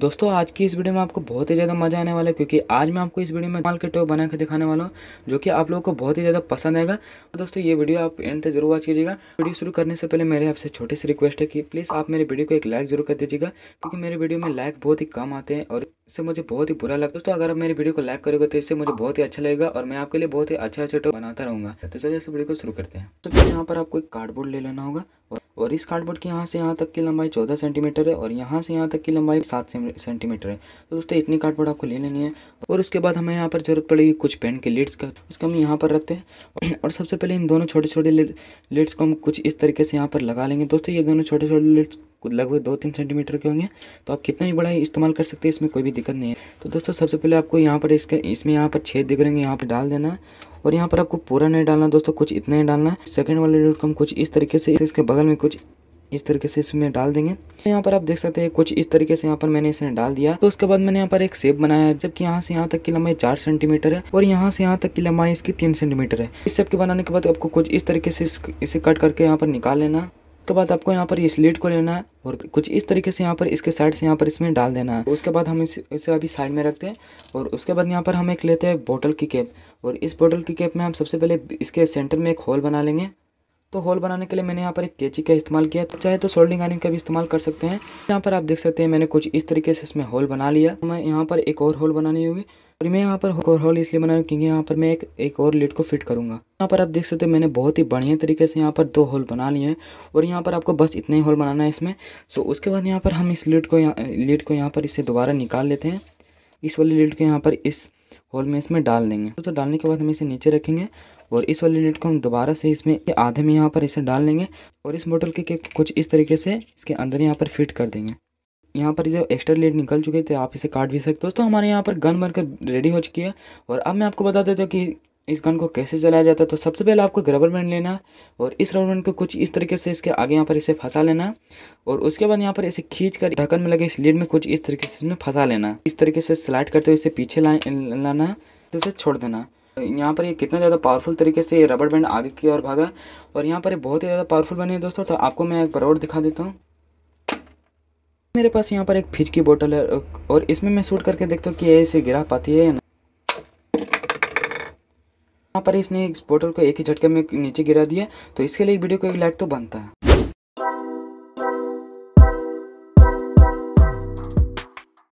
दोस्तों आज की इस वीडियो में आपको बहुत ही ज़्यादा मजा आने वाला है क्योंकि आज मैं आपको इस वीडियो में माल के टॉप बना के दिखाने वाला हूँ जो कि आप लोगों को बहुत ही ज़्यादा पसंद आएगा तो दोस्तों ये वीडियो आप एंड तक जरूर वॉच कीजिएगा वीडियो शुरू करने से पहले मेरे आपसे छोटी सी रिक्वेस्ट है कि प्लीज़ आप मेरे वीडियो को एक लाइक जरूर कर दीजिएगा क्योंकि मेरे वीडियो में लाइक बहुत ही कम आते हैं और इससे मुझे बहुत ही बुरा लगता है दोस्तों अगर आप मेरे वीडियो को लाइक करेगा तो इससे मुझे बहुत ही अच्छा लगेगा और मैं आपके लिए बहुत ही अच्छा अच्छा टॉप बनाता रहूंगा तो चलिए इस वीडियो को शुरू करते हैं तो यहाँ पर आपको एक कार्डबोर्ड ले लेना होगा और इस कार्डबोर्ड की यहाँ से यहाँ तक की लंबाई चौदह सेंटीमीटर है और यहाँ से यहाँ तक की लंबाई सात सेंटीमीटर है तो दोस्तों इतनी कार्डबोर्ड आपको ले लेनी है और उसके बाद हमें यहाँ पर ज़रूरत पड़ेगी कुछ पेन के लीड्स का उसको हम यहाँ पर रखते हैं और सबसे पहले इन दोनों छोटे छोटे लीड्स को हम कुछ इस तरीके से यहाँ पर लगा लेंगे दोस्तों ये दोनों छोटे छोटे लीड्स कुछ लगभग दो तीन सेंटीमीटर के होंगे तो आप कितना भी बड़ा इस्तेमाल कर सकते हैं इसमें कोई भी दिक्कत नहीं है तो दोस्तों सबसे पहले आपको यहाँ पर इसके इसमें यहाँ पर छेद दिख रहे हैं यहाँ पर डाल देना है और यहाँ पर आपको पूरा नहीं डालना दोस्तों कुछ इतना ही डालना है सेकेंड वाले रूट को हम कुछ इस तरीके से इसके बगल में कुछ इस तरीके से इसमें डाल देंगे यहाँ पर आप देख सकते हैं कुछ इस तरीके से यहाँ पर मैंने इसे डाल दिया तो उसके बाद मैंने यहाँ पर एक सेप बनाया है जबकि यहाँ से यहाँ तक की लंबाई चार सेंटीमीटर है और यहाँ से यहाँ तक की लंबाई इसकी तीन सेंटीमीटर है इस सेप के बनाने के बाद आपको कुछ इस तरीके से इसे कट करके यहाँ पर निकाल लेना उसके बाद आपको यहाँ पर इस लीड को लेना है और कुछ इस तरीके से यहाँ पर इसके साइड से यहाँ पर इसमें डाल देना है उसके बाद हम इसे अभी साइड में रखते हैं और उसके बाद यहाँ पर हम एक लेते हैं बोटल की कैप और इस बोटल की कैप में हम सबसे पहले इसके सेंटर में एक होल बना लेंगे तो होल बनाने के लिए मैंने यहाँ पर एक कैची का इस्तेमाल किया तो चाहे तो सोल्डिंग आयरन का भी इस्तेमाल कर सकते हैं यहाँ पर आप देख सकते हैं मैंने कुछ इस तरीके से इसमें होल बना लिया मैं यहाँ पर एक और होल बनानी होगी और मैं यहाँ पर और होल इसलिए बना क्योंकि यहाँ पर मैं एक एक और लीड को फिट करूँगा यहाँ पर आप देख सकते हैं मैंने बहुत ही बढ़िया तरीके से यहाँ पर दो होल बना लिए हैं और यहाँ पर आपको बस इतने ही होल बनाना है इसमें सो उसके बाद यहाँ पर हम इस लीड को लीड को यहाँ पर इसे दोबारा निकाल लेते हैं इस वाली लीड को यहाँ पर इस होल में इसमें डाल देंगे तो डालने के बाद हम इसे नीचे रखेंगे और इस वाले लिड को हम दोबारा से इसमें आधे में यहाँ पर इसे डाल लेंगे और इस बोतल के, के कुछ इस तरीके से इसके अंदर यहाँ पर फिट कर देंगे यहाँ पर जो एक्स्ट्रा लीड निकल चुके थे आप इसे काट भी सकते हो दोस्तों हमारे यहाँ पर गन बनकर रेडी हो चुकी है और अब मैं आपको बता देता हूँ कि इस गन को कैसे चलाया जाता है तो सबसे पहले आपको एक रबर बैंड लेना है और इस रबर बैंड को कुछ इस तरीके से इसके आगे यहाँ पर इसे फंसा लेना और उसके बाद यहाँ पर इसे खींच कर ढकन में लगे इस लीड में कुछ इस तरीके से इसमें फंसा लेना इस तरीके से स्लाइड करते हुए इसे पीछे लाना है तो इसे छोड़ देना यहाँ पर ये कितना ज़्यादा पावरफुल तरीके से ये रबड़ बैंड आगे की ओर भागा और यहाँ पर ये बहुत ही ज़्यादा पावरफुल बनी है दोस्तों तो आपको मैं एक बार दिखा देता हूँ मेरे पास यहाँ पर एक फिज की बोतल है और इसमें मैं शूट करके देखता हूँ कि ये इसे गिरा पाती है या ना यहाँ पर इसने इस बोतल को एक ही झटके में नीचे गिरा दिया तो इसके लिए वीडियो को एक लाइक तो बनता है